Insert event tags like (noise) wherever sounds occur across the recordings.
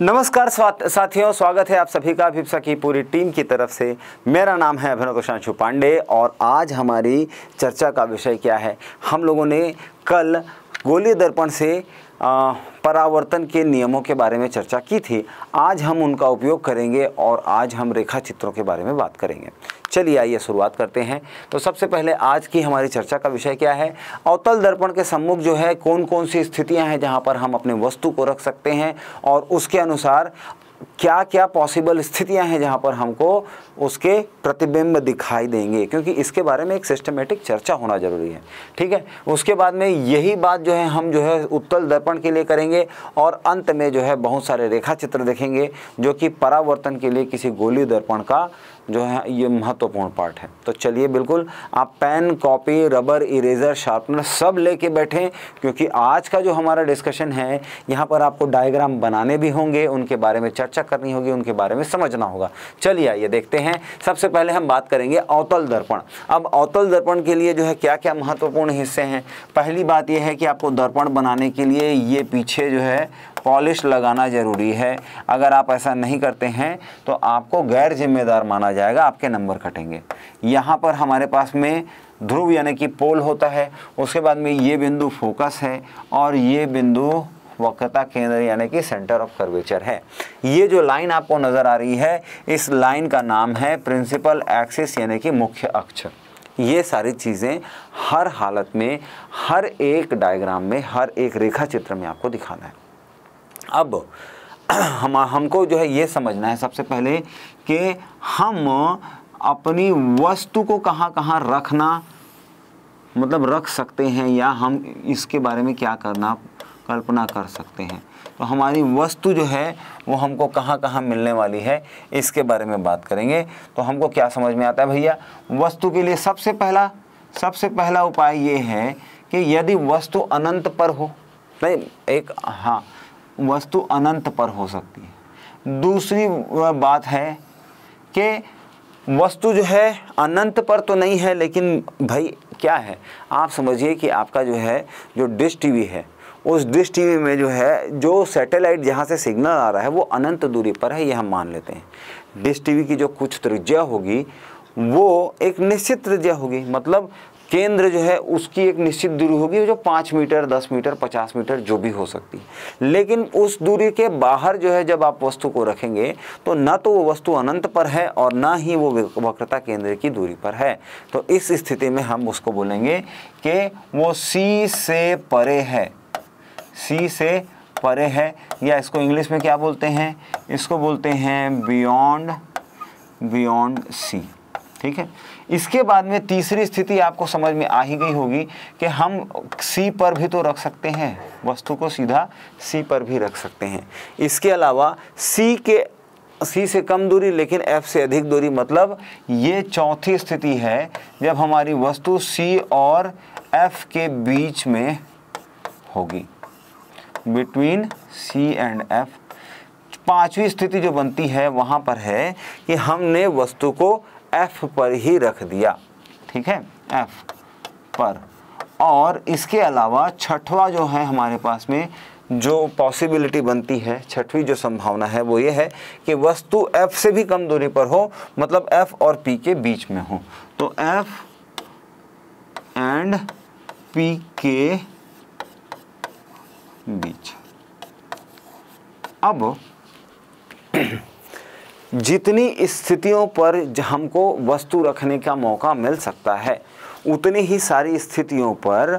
नमस्कार साथियों स्वागत है आप सभी का भिप्सा की पूरी टीम की तरफ से मेरा नाम है अभिनव प्रशांशु पांडे और आज हमारी चर्चा का विषय क्या है हम लोगों ने कल गोली दर्पण से परावर्तन के नियमों के बारे में चर्चा की थी आज हम उनका उपयोग करेंगे और आज हम रेखा चित्रों के बारे में बात करेंगे चलिए आइए शुरुआत करते हैं तो सबसे पहले आज की हमारी चर्चा का विषय क्या है अवतल दर्पण के सम्मुख जो है कौन कौन सी स्थितियां हैं जहां पर हम अपने वस्तु को रख सकते हैं और उसके अनुसार क्या क्या पॉसिबल स्थितियां हैं जहां पर हमको उसके प्रतिबिंब दिखाई देंगे क्योंकि इसके बारे में एक सिस्टमेटिक चर्चा होना जरूरी है ठीक है उसके बाद में यही बात जो है हम जो है उत्तल दर्पण के लिए करेंगे और अंत में जो है बहुत सारे रेखा चित्र देखेंगे जो कि परावर्तन के लिए किसी गोली दर्पण का जो है ये महत्वपूर्ण पार्ट है तो चलिए बिल्कुल आप pen copy rubber eraser sharpener सब लेके बैठें क्योंकि आज का जो हमारा डिस्कशन है यहाँ पर आपको डायग्राम बनाने भी होंगे उनके बारे में चर्चा करनी होगी उनके बारे में समझना होगा चलिए आइए देखते हैं सबसे पहले हम बात करेंगे अवतल दर्पण अब अवतल दर्पण के लिए जो है क्या क्या महत्वपूर्ण हिस्से हैं पहली बात यह है कि आपको दर्पण बनाने के लिए ये पीछे जो है पॉलिश लगाना ज़रूरी है अगर आप ऐसा नहीं करते हैं तो आपको गैर जिम्मेदार माना जाएगा आपके नंबर कटेंगे यहाँ पर हमारे पास में ध्रुव यानी कि पोल होता है उसके बाद में ये बिंदु फोकस है और ये बिंदु वक्रता केंद्र यानी कि सेंटर ऑफ कर्वेचर है ये जो लाइन आपको नज़र आ रही है इस लाइन का नाम है प्रिंसिपल एक्सिस यानी कि मुख्य अक्ष ये सारी चीज़ें हर हालत में हर एक डायग्राम में हर एक रेखा चित्र में आपको दिखाना है अब (clears throat) हम हमको जो है ये समझना है सबसे पहले कि हम अपनी वस्तु को कहाँ कहाँ रखना मतलब रख सकते हैं या हम इसके बारे में क्या करना कल्पना कर सकते हैं तो हमारी वस्तु जो है वो हमको कहाँ कहाँ मिलने वाली है इसके बारे में बात करेंगे तो हमको क्या समझ में आता है भैया वस्तु के लिए सबसे पहला सबसे पहला उपाय ये है कि यदि वस्तु अनंत पर हो नहीं एक हाँ वस्तु अनंत पर हो सकती है दूसरी बात है कि वस्तु जो है अनंत पर तो नहीं है लेकिन भाई क्या है आप समझिए कि आपका जो है जो डिश टीवी है उस डिश टीवी में जो है जो सैटेलाइट जहाँ से सिग्नल आ रहा है वो अनंत दूरी पर है ये हम मान लेते हैं डिश टीवी की जो कुछ त्रिज्या होगी वो एक निश्चित त्रिज्या होगी मतलब केंद्र जो है उसकी एक निश्चित दूरी होगी जो पाँच मीटर दस मीटर पचास मीटर जो भी हो सकती है लेकिन उस दूरी के बाहर जो है जब आप वस्तु को रखेंगे तो ना तो वो वस्तु अनंत पर है और ना ही वो वक्रता केंद्र की दूरी पर है तो इस स्थिति में हम उसको बोलेंगे कि वो सी से परे है सी से परे है या इसको इंग्लिश में क्या बोलते हैं इसको बोलते हैं बियॉन्ड बियॉन्ड सी ठीक है इसके बाद में तीसरी स्थिति आपको समझ में आ ही गई होगी कि हम सी पर भी तो रख सकते हैं वस्तु को सीधा सी पर भी रख सकते हैं इसके अलावा सी के सी से कम दूरी लेकिन एफ से अधिक दूरी मतलब ये चौथी स्थिति है जब हमारी वस्तु सी और एफ के बीच में होगी बिटवीन सी एंड एफ पांचवी स्थिति जो बनती है वहाँ पर है कि हमने वस्तु को एफ पर ही रख दिया ठीक है एफ पर और इसके अलावा छठवा जो है हमारे पास में जो पॉसिबिलिटी बनती है छठवीं जो संभावना है वो ये है कि वस्तु एफ से भी कम दूरी पर हो मतलब एफ और पी के बीच में हो तो एफ एंड पी के बीच अब जितनी स्थितियों पर हमको वस्तु रखने का मौका मिल सकता है उतनी ही सारी स्थितियों पर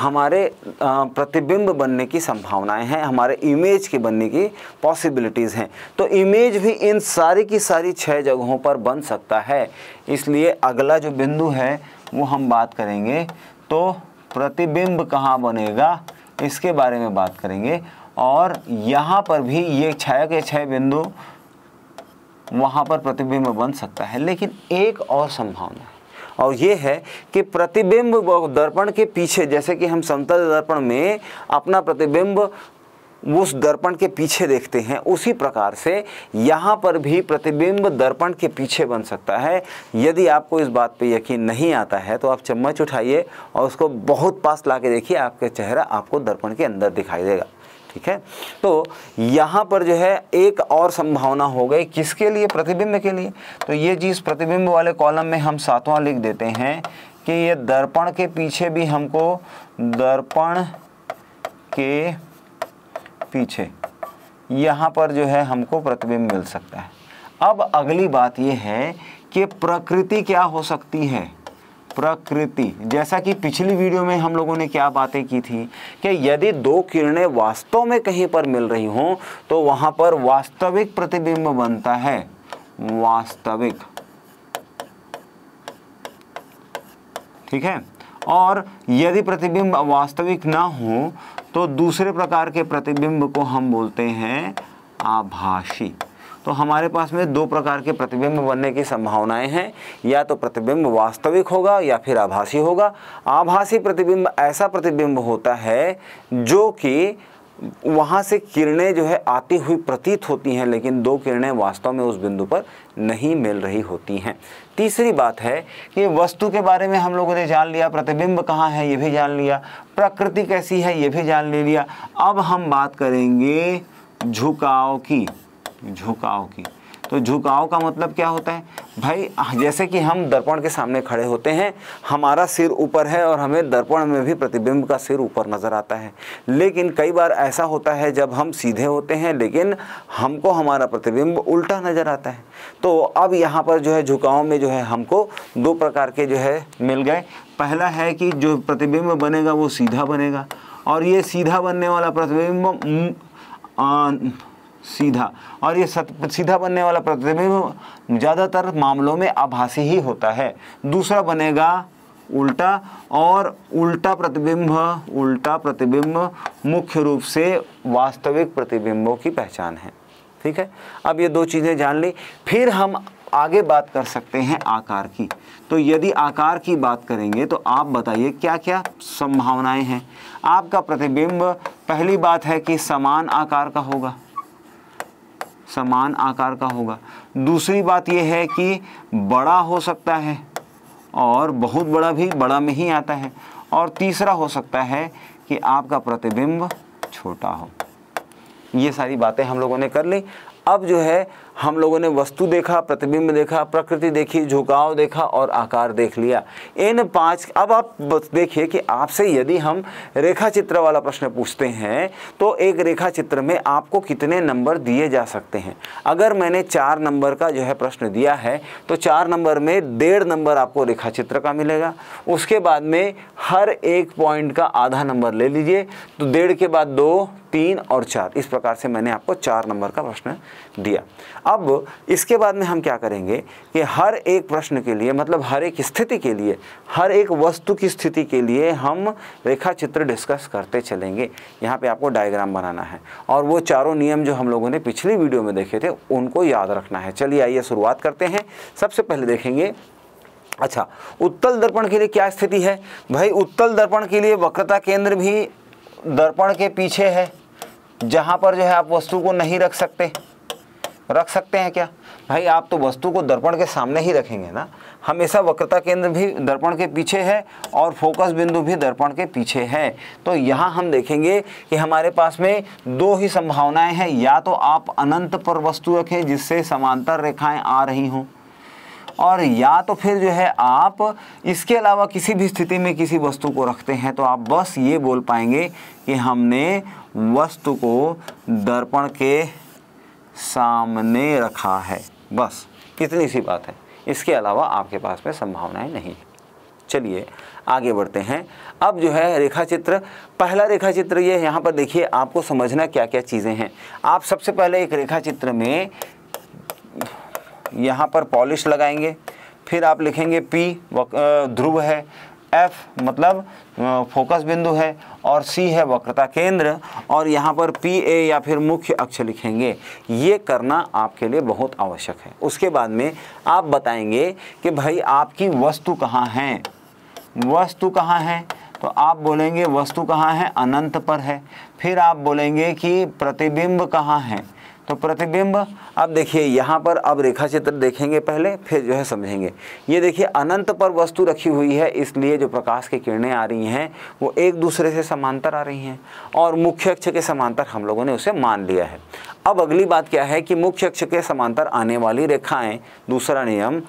हमारे प्रतिबिंब बनने की संभावनाएं हैं हमारे इमेज के बनने की पॉसिबिलिटीज़ हैं तो इमेज भी इन सारी की सारी छह जगहों पर बन सकता है इसलिए अगला जो बिंदु है वो हम बात करेंगे तो प्रतिबिंब कहाँ बनेगा इसके बारे में बात करेंगे और यहाँ पर भी ये छः के छः बिंदु वहाँ पर प्रतिबिंब बन सकता है लेकिन एक और संभावना है और ये है कि प्रतिबिंब दर्पण के पीछे जैसे कि हम समतल दर्पण में अपना प्रतिबिंब उस दर्पण के पीछे देखते हैं उसी प्रकार से यहाँ पर भी प्रतिबिंब दर्पण के पीछे बन सकता है यदि आपको इस बात पे यकीन नहीं आता है तो आप चम्मच उठाइए और उसको बहुत पास ला के देखिए आपका चेहरा आपको दर्पण के अंदर दिखाई देगा ठीक है तो यहां पर जो है एक और संभावना हो गई किसके लिए प्रतिबिंब के लिए तो ये चीज़ प्रतिबिंब वाले कॉलम में हम सातवां लिख देते हैं कि ये दर्पण के पीछे भी हमको दर्पण के पीछे यहां पर जो है हमको प्रतिबिंब मिल सकता है अब अगली बात यह है कि प्रकृति क्या हो सकती है प्रकृति जैसा कि पिछली वीडियो में हम लोगों ने क्या बातें की थी कि यदि दो किरणें वास्तव में कहीं पर मिल रही हों तो वहां पर वास्तविक प्रतिबिंब बनता है वास्तविक ठीक है और यदि प्रतिबिंब वास्तविक ना हो तो दूसरे प्रकार के प्रतिबिंब को हम बोलते हैं आभाषी तो हमारे पास में दो प्रकार के प्रतिबिंब बनने की संभावनाएं हैं या तो प्रतिबिंब वास्तविक होगा या फिर आभासी होगा आभासी प्रतिबिंब ऐसा प्रतिबिंब होता है जो कि वहाँ से किरणें जो है आती हुई प्रतीत होती हैं लेकिन दो किरणें वास्तव में उस बिंदु पर नहीं मिल रही होती हैं तीसरी बात है कि वस्तु के बारे में हम लोगों ने जान लिया प्रतिबिंब कहाँ है ये भी जान लिया प्रकृति कैसी है ये भी जान ले लिया अब हम बात करेंगे झुकाव की झुकाव की तो झुकाव का मतलब क्या होता है भाई जैसे कि हम दर्पण के सामने खड़े होते हैं हमारा सिर ऊपर है और हमें दर्पण में भी प्रतिबिंब का सिर ऊपर नज़र आता है लेकिन कई बार ऐसा होता है जब हम सीधे होते हैं लेकिन हमको हमारा प्रतिबिंब उल्टा नज़र आता है तो अब यहाँ पर जो है झुकाव में जो है हमको दो प्रकार के जो है मिल गए पहला है कि जो प्रतिबिंब बनेगा वो सीधा बनेगा और ये सीधा बनने वाला प्रतिबिंब सीधा और ये सत, सीधा बनने वाला प्रतिबिंब ज़्यादातर मामलों में आभासी ही होता है दूसरा बनेगा उल्टा और उल्टा प्रतिबिंब उल्टा प्रतिबिंब मुख्य रूप से वास्तविक प्रतिबिंबों की पहचान है ठीक है अब ये दो चीज़ें जान ली फिर हम आगे बात कर सकते हैं आकार की तो यदि आकार की बात करेंगे तो आप बताइए क्या क्या संभावनाएं हैं आपका प्रतिबिंब पहली बात है कि समान आकार का होगा समान आकार का होगा दूसरी बात यह है कि बड़ा हो सकता है और बहुत बड़ा भी बड़ा में ही आता है और तीसरा हो सकता है कि आपका प्रतिबिंब छोटा हो ये सारी बातें हम लोगों ने कर ली अब जो है हम लोगों ने वस्तु देखा प्रतिबिंब देखा प्रकृति देखी झुकाव देखा और आकार देख लिया इन पांच अब आप देखिए कि आपसे यदि हम रेखा चित्र वाला प्रश्न पूछते हैं तो एक रेखा चित्र में आपको कितने नंबर दिए जा सकते हैं अगर मैंने चार नंबर का जो है प्रश्न दिया है तो चार नंबर में डेढ़ नंबर आपको रेखा चित्र का मिलेगा उसके बाद में हर एक पॉइंट का आधा नंबर ले लीजिए तो डेढ़ के बाद दो तीन और चार इस प्रकार से मैंने आपको चार नंबर का प्रश्न दिया अब इसके बाद में हम क्या करेंगे कि हर एक प्रश्न के लिए मतलब हर एक स्थिति के लिए हर एक वस्तु की स्थिति के लिए हम रेखा चित्र डिस्कस करते चलेंगे यहाँ पे आपको डायग्राम बनाना है और वो चारों नियम जो हम लोगों ने पिछली वीडियो में देखे थे उनको याद रखना है चलिए आइए शुरुआत करते हैं सबसे पहले देखेंगे अच्छा उत्तल दर्पण के लिए क्या स्थिति है भाई उत्तल दर्पण के लिए वक्रता केंद्र भी दर्पण के पीछे है जहाँ पर जो है आप वस्तु को नहीं रख सकते रख सकते हैं क्या भाई आप तो वस्तु को दर्पण के सामने ही रखेंगे ना हमेशा वक्रता केंद्र भी दर्पण के पीछे है और फोकस बिंदु भी दर्पण के पीछे है तो यहाँ हम देखेंगे कि हमारे पास में दो ही संभावनाएं हैं या तो आप अनंत पर वस्तु रखें जिससे समांतर रेखाएं आ रही हों और या तो फिर जो है आप इसके अलावा किसी भी स्थिति में किसी वस्तु को रखते हैं तो आप बस ये बोल पाएंगे कि हमने वस्तु को दर्पण के सामने रखा है बस कितनी सी बात है इसके अलावा आपके पास में संभावनाएं नहीं है चलिए आगे बढ़ते हैं अब जो है रेखा चित्र पहला रेखा चित्र ये यहाँ पर देखिए आपको समझना क्या क्या चीज़ें हैं आप सबसे पहले एक रेखा चित्र में यहाँ पर पॉलिश लगाएंगे फिर आप लिखेंगे पी ध्रुव है एफ मतलब फोकस बिंदु है और सी है वक्रता केंद्र और यहाँ पर पी ए या फिर मुख्य अक्ष लिखेंगे ये करना आपके लिए बहुत आवश्यक है उसके बाद में आप बताएंगे कि भाई आपकी वस्तु कहाँ है वस्तु कहाँ है तो आप बोलेंगे वस्तु कहाँ है अनंत पर है फिर आप बोलेंगे कि प्रतिबिंब कहाँ है तो प्रतिबिंब अब देखिए यहाँ पर अब रेखा चित्र देखेंगे पहले फिर जो है समझेंगे ये देखिए अनंत पर वस्तु रखी हुई है इसलिए जो प्रकाश की किरणें आ रही हैं वो एक दूसरे से समांतर आ रही हैं और मुख्य अक्ष के समांतर हम लोगों ने उसे मान लिया है अब अगली बात क्या है कि मुख्य अक्ष के समांतर आने वाली रेखाएँ दूसरा नियम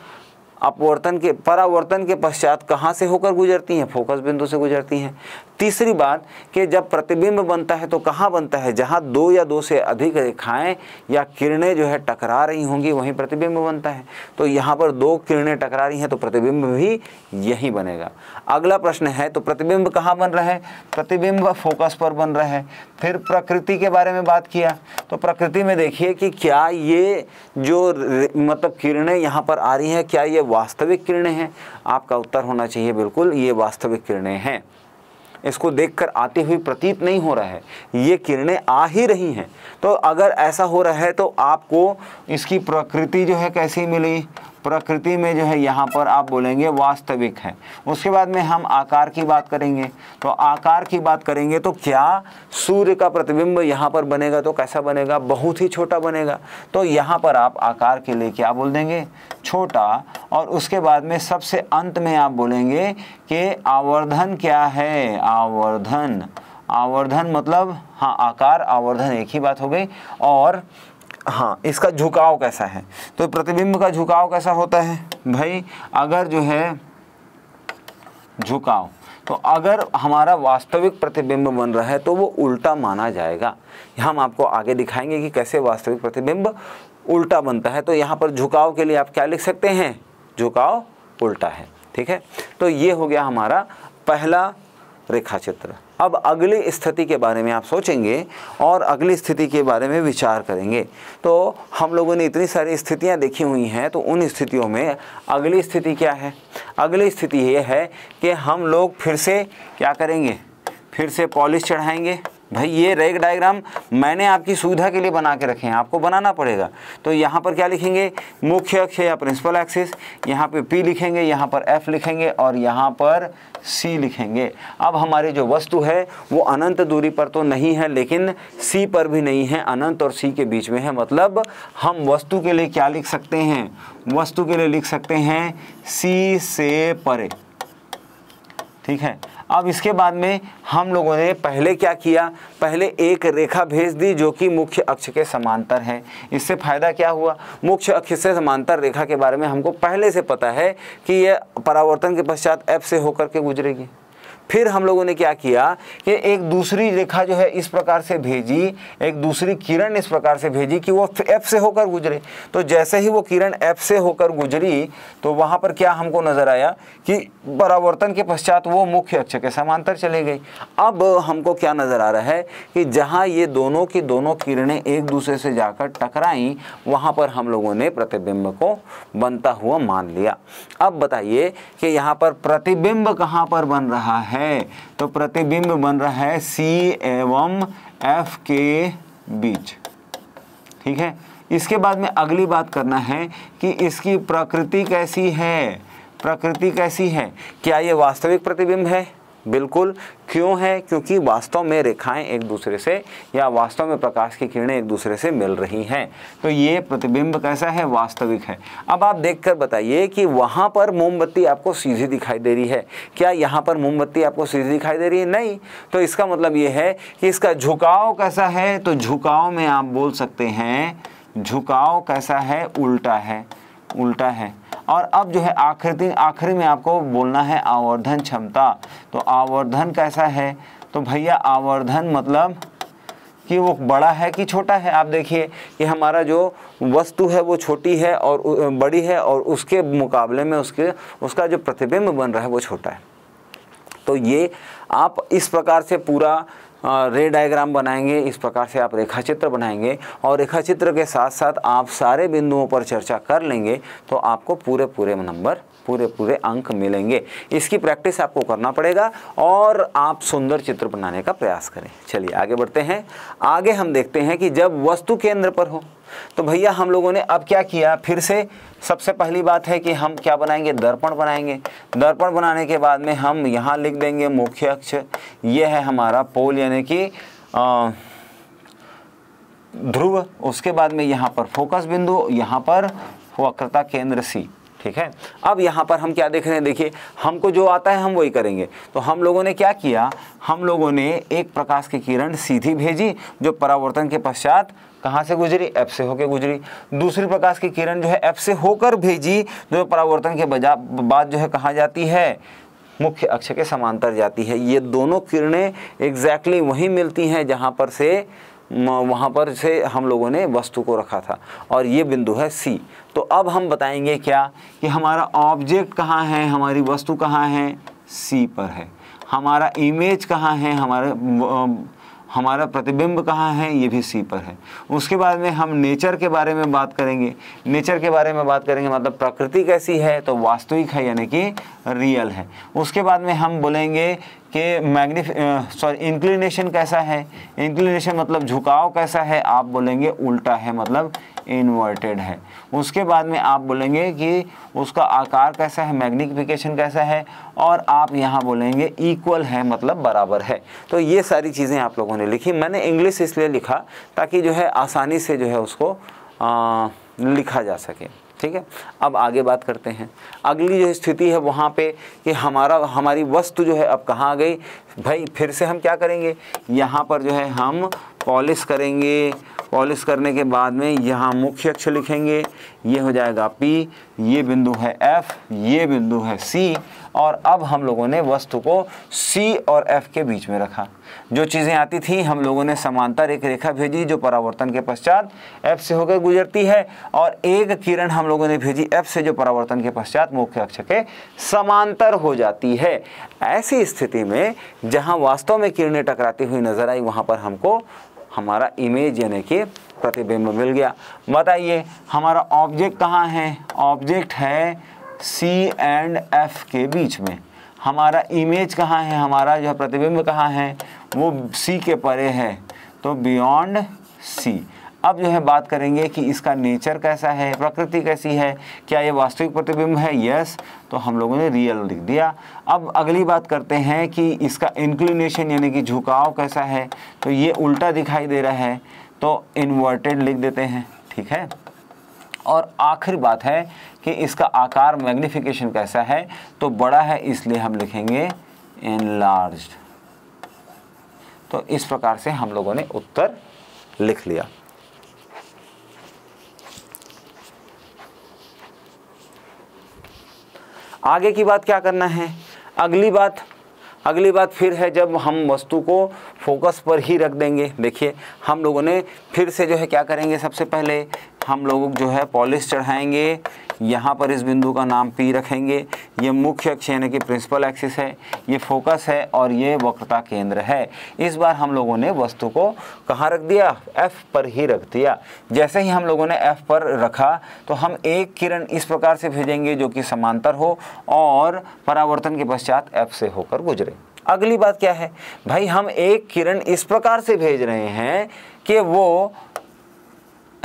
अपवर्तन के परावर्तन के पश्चात कहाँ से होकर गुजरती हैं फोकस बिंदु से गुजरती हैं तीसरी बात कि जब प्रतिबिंब बनता है तो कहाँ बनता है जहाँ दो या दो से अधिक रेखाएं या किरणें जो है टकरा रही होंगी वहीं प्रतिबिंब बनता है तो यहाँ पर दो किरणें टकरा रही हैं तो प्रतिबिंब भी यहीं बनेगा अगला प्रश्न है तो प्रतिबिंब कहाँ बन रहा है प्रतिबिंब फोकस पर बन रहा है फिर प्रकृति के बारे में बात किया तो प्रकृति में देखिए कि क्या ये जो मतलब किरणें यहाँ पर आ रही हैं क्या ये वास्तविक किरणें हैं आपका उत्तर होना चाहिए बिल्कुल ये वास्तविक किरणें हैं इसको देखकर आती हुई प्रतीत नहीं हो रहा है ये किरणें आ ही रही हैं तो अगर ऐसा हो रहा है तो आपको इसकी प्रकृति जो है कैसी मिली प्रकृति में जो है यहाँ पर आप बोलेंगे वास्तविक है उसके बाद में हम आकार की बात करेंगे तो आकार की बात करेंगे तो क्या सूर्य का प्रतिबिंब यहाँ पर बनेगा तो कैसा बनेगा बहुत ही छोटा बनेगा तो यहाँ पर आप आकार के लिए क्या बोल देंगे छोटा और उसके बाद में सबसे अंत में आप बोलेंगे कि आवर्धन क्या है आवर्धन आवर्धन मतलब हाँ आकार आवर्धन एक ही बात हो गई और हाँ इसका झुकाव कैसा है तो प्रतिबिंब का झुकाव कैसा होता है भाई अगर जो है झुकाव तो अगर हमारा वास्तविक प्रतिबिंब बन रहा है तो वो उल्टा माना जाएगा हम आपको आगे दिखाएंगे कि कैसे वास्तविक प्रतिबिंब उल्टा बनता है तो यहाँ पर झुकाव के लिए आप क्या लिख सकते हैं झुकाव उल्टा है ठीक है तो ये हो गया हमारा पहला रेखा चित्र अब अगली स्थिति के बारे में आप सोचेंगे और अगली स्थिति के बारे में विचार करेंगे तो हम लोगों ने इतनी सारी स्थितियां देखी हुई हैं तो उन स्थितियों में अगली स्थिति क्या है अगली स्थिति ये है कि हम लोग फिर से क्या करेंगे फिर से पॉलिश चढ़ाएंगे भाई ये रेग डायग्राम मैंने आपकी सुविधा के लिए बना के रखे हैं आपको बनाना पड़ेगा तो यहाँ पर क्या लिखेंगे मुख्य अक्ष या प्रिंसिपल एक्सिस यहाँ पे पी लिखेंगे यहाँ पर एफ लिखेंगे और यहाँ पर सी लिखेंगे अब हमारी जो वस्तु है वो अनंत दूरी पर तो नहीं है लेकिन सी पर भी नहीं है अनंत और सी के बीच में है मतलब हम वस्तु के लिए क्या लिख सकते हैं वस्तु के लिए लिख सकते हैं सी से परे ठीक है अब इसके बाद में हम लोगों ने पहले क्या किया पहले एक रेखा भेज दी जो कि मुख्य अक्ष के समांतर है इससे फ़ायदा क्या हुआ मुख्य अक्ष से समांतर रेखा के बारे में हमको पहले से पता है कि यह परावर्तन के पश्चात एफ से होकर के गुजरेगी फिर हम लोगों ने क्या किया कि एक दूसरी रेखा जो है इस प्रकार से भेजी एक दूसरी किरण इस प्रकार से भेजी कि वो एफ से होकर गुजरे तो जैसे ही वो किरण एफ से होकर गुजरी तो वहाँ पर क्या हमको नज़र आया कि परावर्तन के पश्चात वो मुख्य अक्ष के समांतर चले गई अब हमको क्या नज़र आ रहा है कि जहाँ ये दोनों की दोनों किरणें एक दूसरे से जाकर टकराई वहाँ पर हम लोगों ने प्रतिबिंब को बनता हुआ मान लिया अब बताइए कि यहाँ पर प्रतिबिंब कहाँ पर बन रहा है है तो प्रतिबिंब बन रहा है सी एवं एफ के बीच ठीक है इसके बाद में अगली बात करना है कि इसकी प्रकृति कैसी है प्रकृति कैसी है क्या ये वास्तविक प्रतिबिंब है बिल्कुल क्यों है क्योंकि वास्तव में रेखाएं एक दूसरे से या वास्तव में प्रकाश की किरणें एक दूसरे से मिल रही हैं तो ये प्रतिबिंब कैसा है वास्तविक है अब आप देखकर बताइए कि वहाँ पर मोमबत्ती आपको सीधी दिखाई दे रही है क्या यहाँ पर मोमबत्ती आपको सीधी दिखाई दे रही है नहीं तो इसका मतलब ये है कि इसका झुकाव कैसा है तो झुकाव में आप बोल सकते हैं झुकाव कैसा है उल्टा है उल्टा है और अब जो है आखिरी आखिरी में आपको बोलना है आवर्धन क्षमता तो आवर्धन कैसा है तो भैया आवर्धन मतलब कि वो बड़ा है कि छोटा है आप देखिए कि हमारा जो वस्तु है वो छोटी है और बड़ी है और उसके मुकाबले में उसके उसका जो प्रतिबिंब बन रहा है वो छोटा है तो ये आप इस प्रकार से पूरा रे डायग्राम बनाएंगे इस प्रकार से आप रेखा चित्र बनाएंगे और रेखा चित्र के साथ साथ आप सारे बिंदुओं पर चर्चा कर लेंगे तो आपको पूरे पूरे नंबर पूरे पूरे अंक मिलेंगे इसकी प्रैक्टिस आपको करना पड़ेगा और आप सुंदर चित्र बनाने का प्रयास करें चलिए आगे बढ़ते हैं आगे हम देखते हैं कि जब वस्तु केंद्र पर हो तो भैया हम लोगों ने अब क्या किया फिर से सबसे पहली बात है कि हम क्या बनाएंगे दर्पण बनाएंगे दर्पण बनाने के बाद में हम यहाँ लिख देंगे मुख्य अक्ष ये है हमारा पोल यानी कि ध्रुव उसके बाद में यहाँ पर फोकस बिंदु यहाँ पर वक्रता केंद्र सी ठीक है अब यहाँ पर हम क्या देख रहे हैं देखिए हमको जो आता है हम वही करेंगे तो हम लोगों ने क्या किया हम लोगों ने एक प्रकाश की किरण सीधी भेजी जो परावर्तन के पश्चात कहाँ से गुजरी एफ से होकर गुजरी दूसरी प्रकाश की किरण जो है एफ से होकर भेजी जो परावर्तन के बजा बाद जो है कहाँ जाती है मुख्य अक्ष के समांतर जाती है ये दोनों किरणें एग्जैक्टली वहीं मिलती हैं जहाँ पर से वहाँ पर से हम लोगों ने वस्तु को रखा था और ये बिंदु है सी तो अब हम बताएंगे क्या कि हमारा ऑब्जेक्ट कहाँ है हमारी वस्तु कहाँ है सी पर है हमारा इमेज कहाँ है हमारा हमारा प्रतिबिंब कहाँ है ये भी सी पर है उसके बाद में हम नेचर के बारे में बात करेंगे नेचर के बारे में बात करेंगे मतलब प्रकृति कैसी है तो वास्तविक है यानी कि रियल है उसके बाद में हम बोलेंगे कि मैग्निफ सॉरी इंक्लिनेशन कैसा है इंक्लिनेशन मतलब झुकाव कैसा है आप बोलेंगे उल्टा है मतलब इन्वर्टेड है उसके बाद में आप बोलेंगे कि उसका आकार कैसा है मैग्निफिकेशन कैसा है और आप यहाँ बोलेंगे इक्वल है मतलब बराबर है तो ये सारी चीज़ें आप लोगों ने लिखी मैंने इंग्लिश इसलिए लिखा ताकि जो है आसानी से जो है उसको आ, लिखा जा सके ठीक है अब आगे बात करते हैं अगली जो स्थिति है वहाँ पे कि हमारा हमारी वस्तु जो है अब कहाँ आ गई भाई फिर से हम क्या करेंगे यहाँ पर जो है हम पॉलिश करेंगे पॉलिश करने के बाद में यहाँ मुख्य अक्ष लिखेंगे ये हो जाएगा पी ये बिंदु है एफ ये बिंदु है सी और अब हम लोगों ने वस्तु को सी और एफ के बीच में रखा जो चीज़ें आती थी हम लोगों ने समांतर एक रेखा भेजी जो परावर्तन के पश्चात एफ से होकर गुजरती है और एक किरण हम लोगों ने भेजी एफ से जो परावर्तन के पश्चात मुख्य अक्ष के समांतर हो जाती है ऐसी स्थिति में जहाँ वास्तव में किरणें टकराती हुई नजर आई वहाँ पर हमको हमारा इमेज यानी कि प्रतिबिंब मिल गया बताइए हमारा ऑब्जेक्ट कहाँ है ऑब्जेक्ट है सी एंड एफ के बीच में हमारा इमेज कहाँ है हमारा जो प्रतिबिंब कहाँ है वो सी के परे है तो बियॉन्ड सी अब जो है बात करेंगे कि इसका नेचर कैसा है प्रकृति कैसी है क्या ये वास्तविक प्रतिबिंब है यस तो हम लोगों ने रियल लिख दिया अब अगली बात करते हैं कि इसका इंक्लिनेशन यानी कि झुकाव कैसा है तो ये उल्टा दिखाई दे रहा है तो इन्वर्टेड लिख देते हैं ठीक है और आखिरी बात है कि इसका आकार मैग्निफिकेशन कैसा है तो बड़ा है इसलिए हम लिखेंगे इन तो इस प्रकार से हम लोगों ने उत्तर लिख लिया आगे की बात क्या करना है अगली बात अगली बात फिर है जब हम वस्तु को फोकस पर ही रख देंगे देखिए हम लोगों ने फिर से जो है क्या करेंगे सबसे पहले हम लोग जो है पॉलिश चढ़ाएंगे यहाँ पर इस बिंदु का नाम पी रखेंगे ये मुख्य अक्ष यानी कि प्रिंसिपल एक्सिस है ये फोकस है और ये वक्रता केंद्र है इस बार हम लोगों ने वस्तु को कहाँ रख दिया एफ पर ही रख दिया जैसे ही हम लोगों ने एफ पर रखा तो हम एक किरण इस प्रकार से भेजेंगे जो कि समांतर हो और परावर्तन के पश्चात एफ से होकर गुजरे अगली बात क्या है भाई हम एक किरण इस प्रकार से भेज रहे हैं कि वो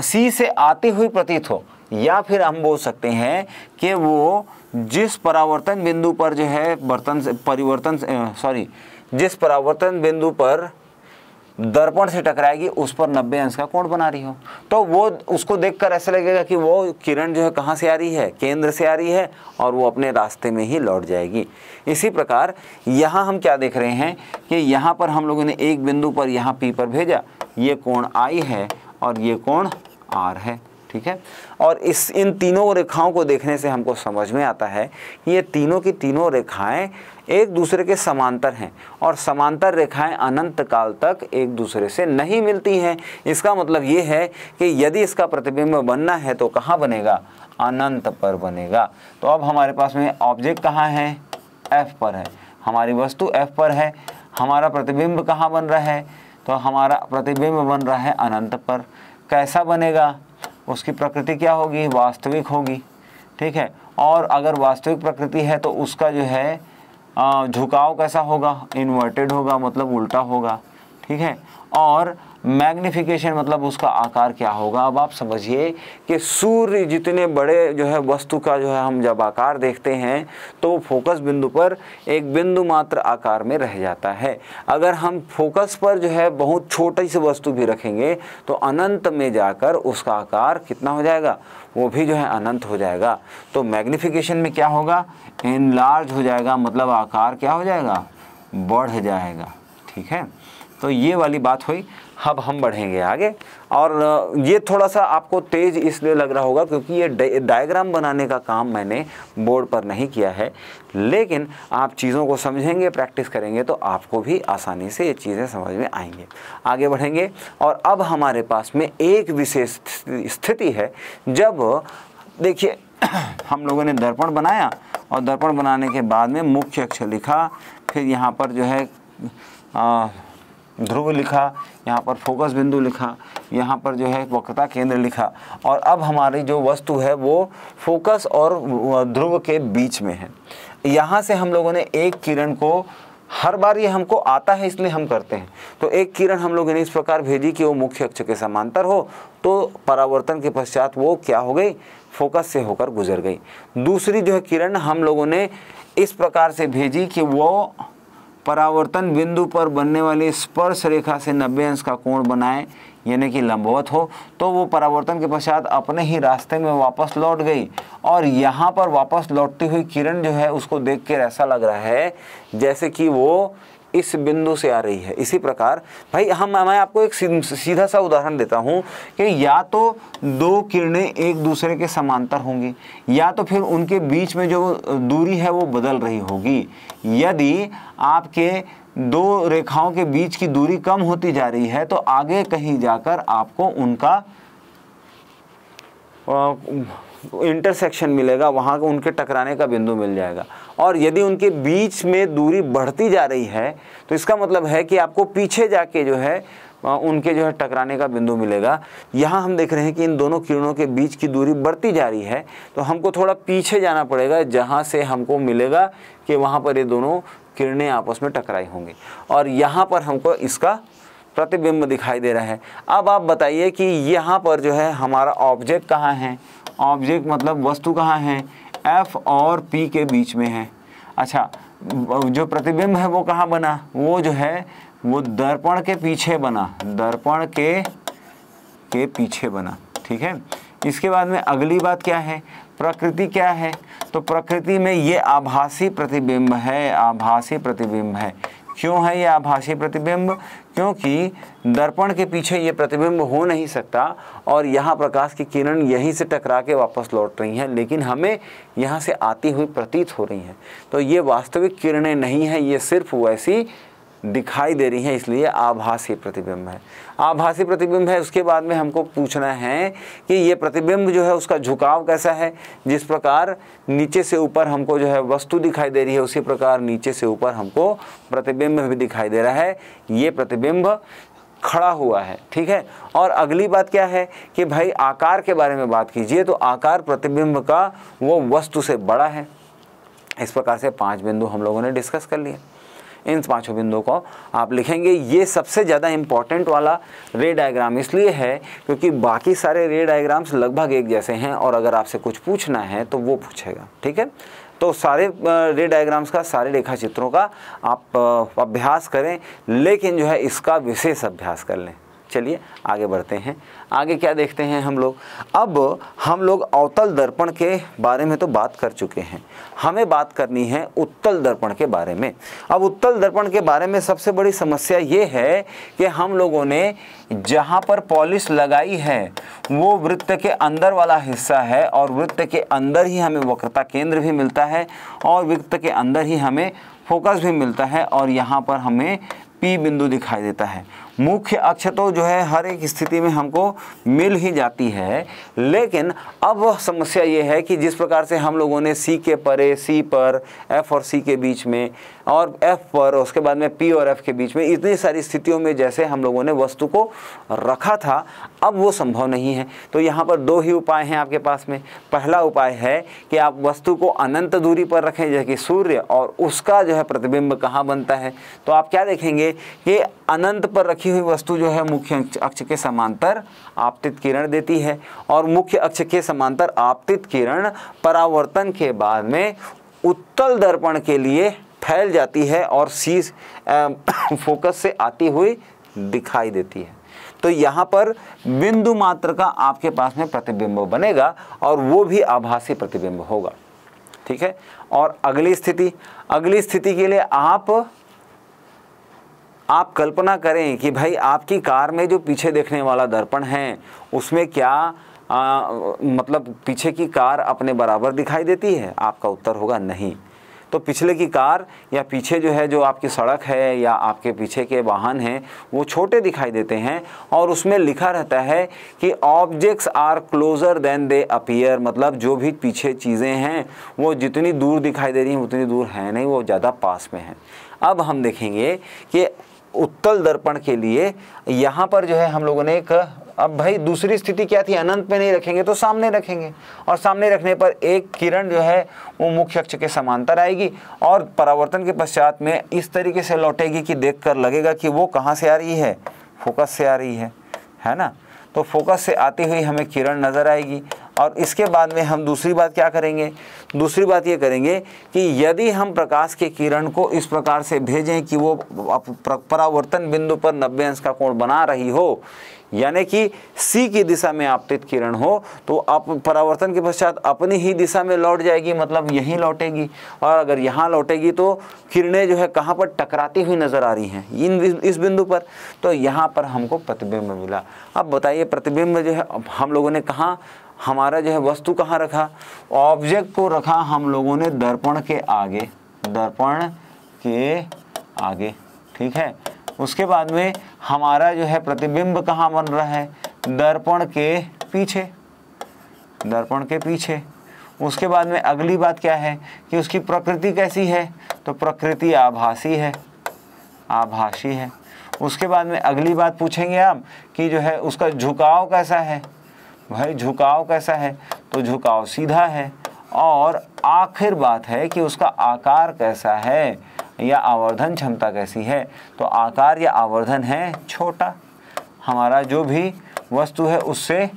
सी से आती हुई प्रतीत हो या फिर हम बोल सकते हैं कि वो जिस परावर्तन बिंदु पर जो है बर्तन से परिवर्तन सॉरी जिस परावर्तन बिंदु पर दर्पण से टकराएगी उस पर 90 अंश का कोण बना रही हो तो वो उसको देखकर ऐसा लगेगा कि वो किरण जो है कहाँ से आ रही है केंद्र से आ रही है और वो अपने रास्ते में ही लौट जाएगी इसी प्रकार यहाँ हम क्या देख रहे हैं कि यहाँ पर हम लोगों ने एक बिंदु पर यहाँ पी पर भेजा ये कोण आई है और ये कोण आर है ठीक है और इस इन तीनों रेखाओं को देखने से हमको समझ में आता है कि ये तीनों की तीनों रेखाएं एक दूसरे के समांतर हैं और समांतर रेखाएं अनंत काल तक एक दूसरे से नहीं मिलती हैं इसका मतलब ये है कि यदि इसका प्रतिबिंब बनना है तो कहाँ बनेगा अनंत पर बनेगा तो अब हमारे पास में ऑब्जेक्ट कहाँ है एफ पर है हमारी वस्तु एफ पर है हमारा प्रतिबिंब कहाँ बन रहा है तो हमारा प्रतिबिंब बन रहा है अनंत पर कैसा बनेगा उसकी प्रकृति क्या होगी वास्तविक होगी ठीक है और अगर वास्तविक प्रकृति है तो उसका जो है झुकाव कैसा होगा इन्वर्टेड होगा मतलब उल्टा होगा ठीक है और मैग्निफिकेशन मतलब उसका आकार क्या होगा अब आप समझिए कि सूर्य जितने बड़े जो है वस्तु का जो है हम जब आकार देखते हैं तो वो फोकस बिंदु पर एक बिंदु मात्र आकार में रह जाता है अगर हम फोकस पर जो है बहुत छोटी सी वस्तु भी रखेंगे तो अनंत में जाकर उसका आकार कितना हो जाएगा वो भी जो है अनंत हो जाएगा तो मैग्निफिकेशन में क्या होगा इन लार्ज हो जाएगा मतलब आकार क्या हो जाएगा बढ़ जाएगा ठीक है तो ये वाली बात हुई अब हम बढ़ेंगे आगे और ये थोड़ा सा आपको तेज इसलिए लग रहा होगा क्योंकि ये डायग्राम बनाने का काम मैंने बोर्ड पर नहीं किया है लेकिन आप चीज़ों को समझेंगे प्रैक्टिस करेंगे तो आपको भी आसानी से ये चीज़ें समझ में आएंगे आगे बढ़ेंगे और अब हमारे पास में एक विशेष स्थिति है जब देखिए (clears throat) हम लोगों ने दर्पण बनाया और दर्पण बनाने के बाद में मुख्य अक्षर लिखा फिर यहाँ पर जो है आ, ध्रुव लिखा यहाँ पर फोकस बिंदु लिखा यहाँ पर जो है वक्रता केंद्र लिखा और अब हमारी जो वस्तु है वो फोकस और ध्रुव के बीच में है यहाँ से हम लोगों ने एक किरण को हर बार ये हमको आता है इसलिए हम करते हैं तो एक किरण हम लोगों ने इस प्रकार भेजी कि वो मुख्य अक्ष के समांतर हो तो परावर्तन के पश्चात वो क्या हो गई फोकस से होकर गुजर गई दूसरी जो है किरण हम लोगों ने इस प्रकार से भेजी कि वो परावर्तन बिंदु पर बनने वाली स्पर्श रेखा से 90 अंश का कोण बनाएं यानी कि लंबवत हो तो वो परावर्तन के पश्चात अपने ही रास्ते में वापस लौट गई और यहाँ पर वापस लौटती हुई किरण जो है उसको देख कर ऐसा लग रहा है जैसे कि वो इस बिंदु से आ रही है इसी प्रकार भाई हम मैं आपको एक सीधा सा उदाहरण देता हूँ कि या तो दो किरणें एक दूसरे के समांतर होंगी या तो फिर उनके बीच में जो दूरी है वो बदल रही होगी यदि आपके दो रेखाओं के बीच की दूरी कम होती जा रही है तो आगे कहीं जाकर आपको उनका इंटरसेक्शन मिलेगा वहाँ उनके टकराने का बिंदु मिल जाएगा और यदि उनके बीच में दूरी बढ़ती जा रही है तो इसका मतलब है कि आपको पीछे जाके जो है उनके जो है टकराने का बिंदु मिलेगा यहाँ हम देख रहे हैं कि इन दोनों किरणों के बीच की दूरी बढ़ती जा रही है तो हमको थोड़ा पीछे जाना पड़ेगा जहाँ से हमको मिलेगा कि वहाँ पर ये दोनों किरणें आपस में टकराई होंगी और यहाँ पर हमको इसका प्रतिबिंब दिखाई दे रहा है अब आप बताइए कि यहाँ पर जो है हमारा ऑब्जेक्ट कहाँ है ऑब्जेक्ट मतलब वस्तु कहाँ है एफ और पी के बीच में है अच्छा जो प्रतिबिंब है वो कहाँ बना वो जो है वो दर्पण के पीछे बना दर्पण के के पीछे बना ठीक है इसके बाद में अगली बात क्या है प्रकृति क्या है तो प्रकृति में ये आभासी प्रतिबिंब है आभासी प्रतिबिंब है क्यों है ये आभासी प्रतिबिंब क्योंकि दर्पण के पीछे ये प्रतिबिंब हो नहीं सकता और यहाँ प्रकाश की किरण यहीं से टकरा के वापस लौट रही हैं लेकिन हमें यहाँ से आती हुई प्रतीत हो रही हैं तो ये वास्तविक किरणें नहीं हैं ये सिर्फ वैसी दिखाई दे रही हैं इसलिए आभासी प्रतिबिंब है आभासी प्रतिबिंब है उसके बाद में हमको पूछना है कि ये प्रतिबिंब जो है उसका झुकाव कैसा है जिस प्रकार नीचे से ऊपर हमको जो है वस्तु दिखाई दे रही है उसी प्रकार नीचे से ऊपर हमको प्रतिबिंब भी दिखाई दे रहा है ये प्रतिबिंब खड़ा हुआ है ठीक है और अगली बात क्या है कि भाई आकार के बारे में बात कीजिए तो आकार प्रतिबिंब का वो वस्तु से बड़ा है इस प्रकार से पांच बिंदु हम लोगों ने डिस्कस कर लिया इन पाँचों बिंदुओं को आप लिखेंगे ये सबसे ज़्यादा इंपॉर्टेंट वाला रे डायग्राम इसलिए है क्योंकि बाकी सारे रे डायग्राम्स लगभग एक जैसे हैं और अगर आपसे कुछ पूछना है तो वो पूछेगा ठीक है तो सारे रे डायग्राम्स का सारे रेखा चित्रों का आप अभ्यास करें लेकिन जो है इसका विशेष अभ्यास कर लें चलिए आगे बढ़ते हैं आगे क्या देखते हैं हम लोग अब हम लोग अवतल दर्पण के बारे में तो बात कर चुके हैं हमें बात करनी है उत्तल दर्पण के बारे में अब उत्तल दर्पण के बारे में सबसे बड़ी समस्या ये है कि हम लोगों ने जहाँ पर पॉलिश लगाई है वो वृत्त के अंदर वाला हिस्सा है और वृत्त के अंदर ही हमें वक्रता केंद्र भी मिलता है और वृत्त के अंदर ही हमें फोकस भी मिलता है और यहाँ पर हमें पी बिंदु दिखाई देता है मुख्य अक्ष तो जो है हर एक स्थिति में हमको मिल ही जाती है लेकिन अब वह समस्या ये है कि जिस प्रकार से हम लोगों ने सी के परे सी पर एफ और सी के बीच में और एफ पर उसके बाद में पी और एफ के बीच में इतनी सारी स्थितियों में जैसे हम लोगों ने वस्तु को रखा था अब वो संभव नहीं है तो यहाँ पर दो ही उपाय हैं आपके पास में पहला उपाय है कि आप वस्तु को अनंत दूरी पर रखें जैसे कि सूर्य और उसका जो है प्रतिबिंब कहाँ बनता है तो आप क्या देखेंगे कि अनंत पर रखें रखी हुई वस्तु जो है मुख्य अक्ष के समांतर आपतित किरण देती है और मुख्य अक्ष के समांतर आपतित किरण परावर्तन के बाद में उत्तल दर्पण के लिए फैल जाती है और सी (coughs) फोकस से आती हुई दिखाई देती है तो यहाँ पर बिंदु मात्र का आपके पास में प्रतिबिंब बनेगा और वो भी आभासी प्रतिबिंब होगा ठीक है और अगली स्थिति अगली स्थिति के लिए आप आप कल्पना करें कि भाई आपकी कार में जो पीछे देखने वाला दर्पण है उसमें क्या आ, मतलब पीछे की कार अपने बराबर दिखाई देती है आपका उत्तर होगा नहीं तो पिछले की कार या पीछे जो है जो आपकी सड़क है या आपके पीछे के वाहन हैं वो छोटे दिखाई देते हैं और उसमें लिखा रहता है कि objects are closer than they appear मतलब जो भी पीछे चीज़ें हैं वो जितनी दूर दिखाई दे रही हैं उतनी दूर हैं नहीं वो ज़्यादा पास में हैं अब हम देखेंगे कि उत्तल दर्पण के लिए यहाँ पर जो है हम लोगों ने एक अब भाई दूसरी स्थिति क्या थी अनंत में नहीं रखेंगे तो सामने रखेंगे और सामने रखने पर एक किरण जो है वो मुख्य अक्ष के समांतर आएगी और परावर्तन के पश्चात में इस तरीके से लौटेगी कि देख कर लगेगा कि वो कहाँ से आ रही है फोकस से आ रही है है ना तो फोकस से आती हुई हमें किरण नज़र आएगी और इसके बाद में हम दूसरी बात क्या करेंगे दूसरी बात ये करेंगे कि यदि हम प्रकाश के किरण को इस प्रकार से भेजें कि वो परावर्तन बिंदु पर नब्बे अंश का कोण बना रही हो यानी कि सी की दिशा में आपतित किरण हो तो आप परावर्तन के पश्चात अपनी ही दिशा में लौट जाएगी मतलब यहीं लौटेगी और अगर यहाँ लौटेगी तो किरणें जो है कहाँ पर टकराती हुई नज़र आ रही हैं इन इस बिंदु पर तो यहाँ पर हमको प्रतिबिंब मिला अब बताइए प्रतिबिंब जो है हम लोगों ने कहाँ हमारा जो है वस्तु कहाँ रखा ऑब्जेक्ट को रखा हम लोगों ने दर्पण के आगे दर्पण के आगे ठीक है उसके बाद में हमारा जो है प्रतिबिंब कहाँ बन रहा है दर्पण के पीछे दर्पण के पीछे उसके बाद में अगली बात क्या है कि उसकी प्रकृति कैसी है तो प्रकृति आभासी है आभासी है उसके बाद में अगली बात पूछेंगे आप कि जो है उसका झुकाव कैसा है भाई झुकाव कैसा है तो झुकाव सीधा है और आखिर बात है कि उसका आकार कैसा है या आवर्धन क्षमता कैसी है तो आकार या आवर्धन है छोटा हमारा जो भी वस्तु है उससे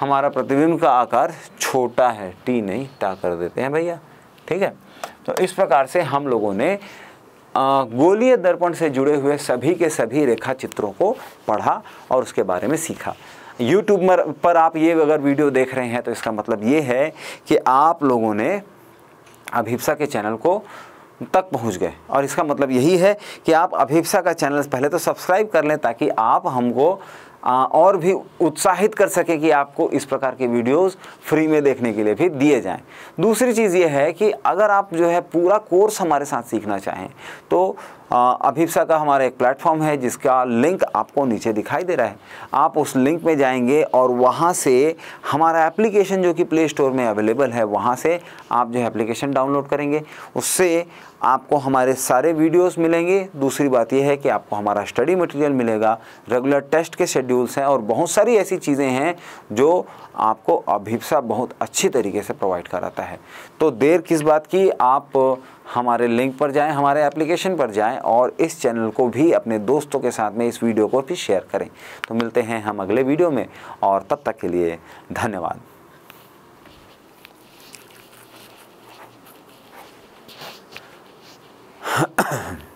हमारा प्रतिबिंब का आकार छोटा है टी नहीं टा कर देते हैं भैया ठीक है तो इस प्रकार से हम लोगों ने गोलीय दर्पण से जुड़े हुए सभी के सभी रेखा चित्रों को पढ़ा और उसके बारे में सीखा यूट्यूब पर आप ये अगर वीडियो देख रहे हैं तो इसका मतलब ये है कि आप लोगों ने अभिप्सा के चैनल को तक पहुंच गए और इसका मतलब यही है कि आप अभिप्सा का चैनल पहले तो सब्सक्राइब कर लें ताकि आप हमको और भी उत्साहित कर सके कि आपको इस प्रकार के वीडियोस फ्री में देखने के लिए भी दिए जाएं दूसरी चीज़ ये है कि अगर आप जो है पूरा कोर्स हमारे साथ सीखना चाहें तो अभिप्सा का हमारा एक प्लेटफॉर्म है जिसका लिंक आपको नीचे दिखाई दे रहा है आप उस लिंक में जाएंगे और वहाँ से हमारा एप्लीकेशन जो कि प्ले स्टोर में अवेलेबल है वहाँ से आप जो है एप्लीकेशन डाउनलोड करेंगे उससे आपको हमारे सारे वीडियोस मिलेंगे दूसरी बात यह है कि आपको हमारा स्टडी मटेरियल मिलेगा रेगुलर टेस्ट के शेड्यूल्स हैं और बहुत सारी ऐसी चीज़ें हैं जो आपको अभिप्सा बहुत अच्छी तरीके से प्रोवाइड कराता है तो देर किस बात की आप हमारे लिंक पर जाएं हमारे एप्लीकेशन पर जाएं और इस चैनल को भी अपने दोस्तों के साथ में इस वीडियो को भी शेयर करें तो मिलते हैं हम अगले वीडियो में और तब तक के लिए धन्यवाद Ahem. (clears throat)